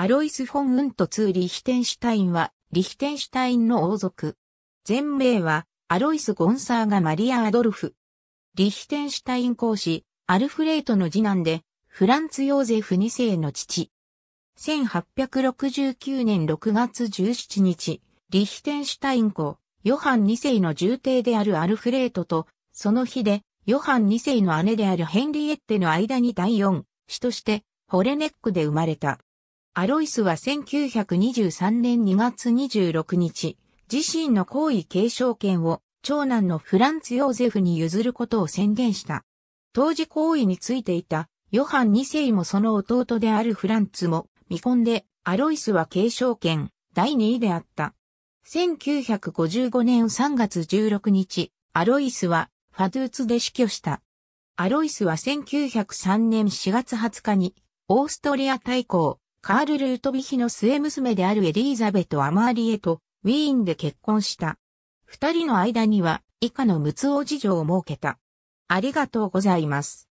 アロイス・フォン・ウントツー・リヒテンシュタインは、リヒテンシュタインの王族。全名は、アロイス・ゴンサーガ・マリア・アドルフ。リヒテンシュタイン公使、アルフレートの次男で、フランツ・ヨーゼフ2世の父。1869年6月17日、リヒテンシュタイン公、ヨハン2世の重帝であるアルフレートと、その日で、ヨハン2世の姉であるヘンリエッテの間に第4子として、ホレネックで生まれた。アロイスは1923年2月26日、自身の皇位継承権を長男のフランツ・ヨーゼフに譲ることを宣言した。当時皇位についていたヨハン2世もその弟であるフランツも未婚でアロイスは継承権第2位であった。1955年3月16日、アロイスはファドゥーツで死去した。アロイスは1903年4月20日にオーストリア大公カール・ルートビヒの末娘であるエリーザベト・アマーリエとウィーンで結婚した。二人の間には以下の無通事情を設けた。ありがとうございます。